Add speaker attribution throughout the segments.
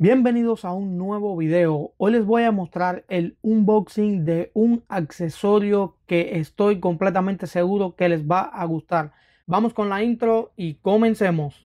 Speaker 1: Bienvenidos a un nuevo video. Hoy les voy a mostrar el unboxing de un accesorio que estoy completamente seguro que les va a gustar. Vamos con la intro y comencemos.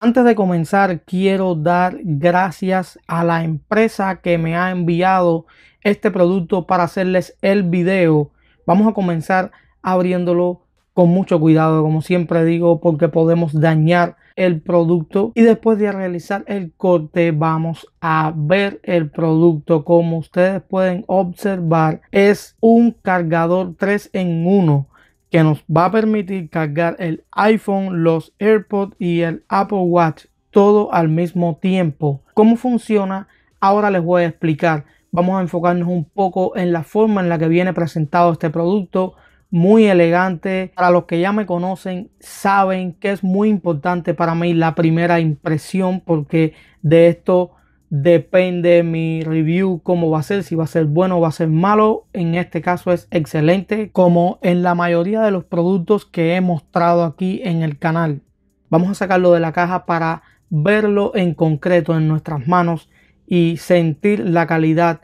Speaker 1: Antes de comenzar, quiero dar gracias a la empresa que me ha enviado este producto para hacerles el video Vamos a comenzar abriéndolo con mucho cuidado, como siempre digo, porque podemos dañar el producto y después de realizar el corte vamos a ver el producto como ustedes pueden observar es un cargador 3 en 1 que nos va a permitir cargar el iPhone, los AirPods y el Apple Watch todo al mismo tiempo. ¿Cómo funciona? Ahora les voy a explicar vamos a enfocarnos un poco en la forma en la que viene presentado este producto, muy elegante. Para los que ya me conocen, saben que es muy importante para mí la primera impresión porque de esto depende mi review, cómo va a ser, si va a ser bueno o va a ser malo. En este caso es excelente, como en la mayoría de los productos que he mostrado aquí en el canal. Vamos a sacarlo de la caja para verlo en concreto en nuestras manos y sentir la calidad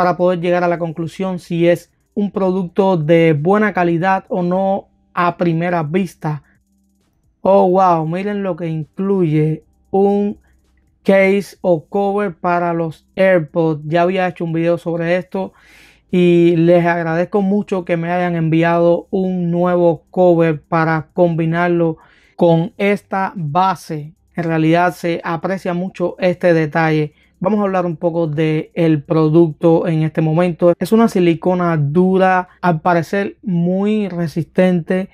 Speaker 1: para poder llegar a la conclusión si es un producto de buena calidad o no a primera vista. Oh, wow, miren lo que incluye un case o cover para los AirPods. Ya había hecho un video sobre esto y les agradezco mucho que me hayan enviado un nuevo cover para combinarlo con esta base. En realidad se aprecia mucho este detalle. Vamos a hablar un poco del el producto en este momento. Es una silicona dura, al parecer muy resistente.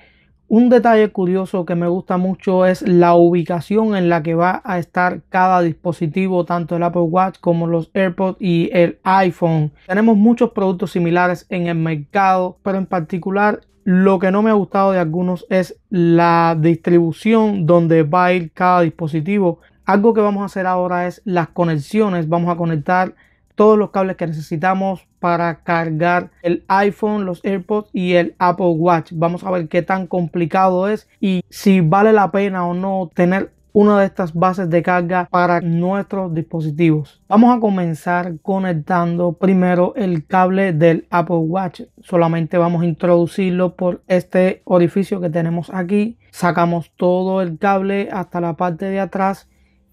Speaker 1: Un detalle curioso que me gusta mucho es la ubicación en la que va a estar cada dispositivo, tanto el Apple Watch como los AirPods y el iPhone. Tenemos muchos productos similares en el mercado, pero en particular lo que no me ha gustado de algunos es la distribución donde va a ir cada dispositivo. Algo que vamos a hacer ahora es las conexiones. Vamos a conectar todos los cables que necesitamos para cargar el iPhone, los AirPods y el Apple Watch. Vamos a ver qué tan complicado es y si vale la pena o no tener una de estas bases de carga para nuestros dispositivos. Vamos a comenzar conectando primero el cable del Apple Watch. Solamente vamos a introducirlo por este orificio que tenemos aquí. Sacamos todo el cable hasta la parte de atrás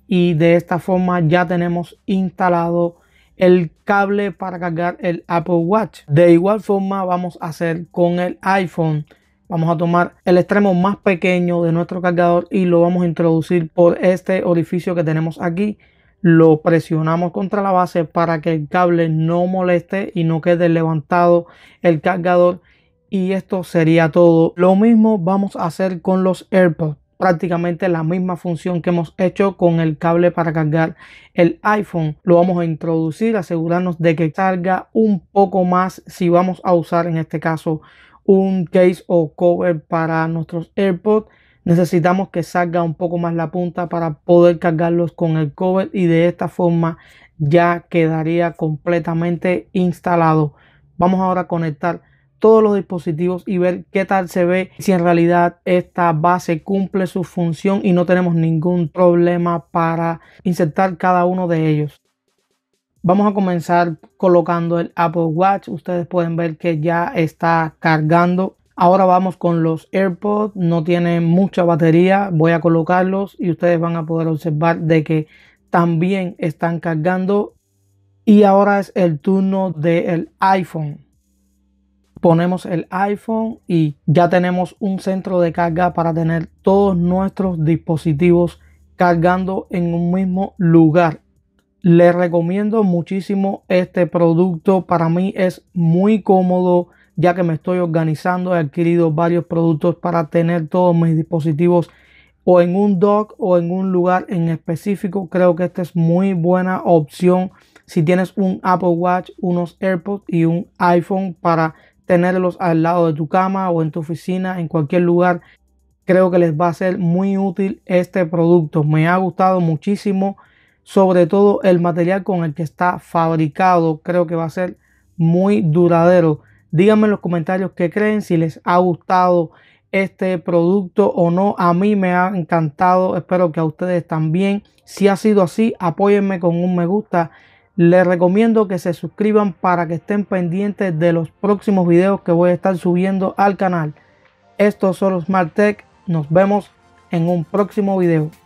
Speaker 1: y de esta forma ya tenemos instalado el cable para cargar el Apple Watch. De igual forma vamos a hacer con el iPhone. Vamos a tomar el extremo más pequeño de nuestro cargador y lo vamos a introducir por este orificio que tenemos aquí. Lo presionamos contra la base para que el cable no moleste y no quede levantado el cargador. Y esto sería todo. Lo mismo vamos a hacer con los AirPods prácticamente la misma función que hemos hecho con el cable para cargar el iPhone. Lo vamos a introducir, asegurarnos de que salga un poco más si vamos a usar en este caso un case o cover para nuestros AirPods. Necesitamos que salga un poco más la punta para poder cargarlos con el cover y de esta forma ya quedaría completamente instalado. Vamos ahora a conectar todos los dispositivos y ver qué tal se ve si en realidad esta base cumple su función y no tenemos ningún problema para insertar cada uno de ellos. Vamos a comenzar colocando el Apple Watch. Ustedes pueden ver que ya está cargando. Ahora vamos con los AirPods. No tienen mucha batería. Voy a colocarlos y ustedes van a poder observar de que también están cargando. Y ahora es el turno del iPhone ponemos el iPhone y ya tenemos un centro de carga para tener todos nuestros dispositivos cargando en un mismo lugar. Les recomiendo muchísimo este producto. Para mí es muy cómodo ya que me estoy organizando. He adquirido varios productos para tener todos mis dispositivos o en un dock o en un lugar en específico. Creo que esta es muy buena opción si tienes un Apple Watch, unos AirPods y un iPhone para tenerlos al lado de tu cama o en tu oficina, en cualquier lugar. Creo que les va a ser muy útil este producto. Me ha gustado muchísimo, sobre todo el material con el que está fabricado. Creo que va a ser muy duradero. Díganme en los comentarios qué creen, si les ha gustado este producto o no. A mí me ha encantado, espero que a ustedes también. Si ha sido así, apóyenme con un me gusta les recomiendo que se suscriban para que estén pendientes de los próximos videos que voy a estar subiendo al canal. Esto es solo Smart Tech. Nos vemos en un próximo video.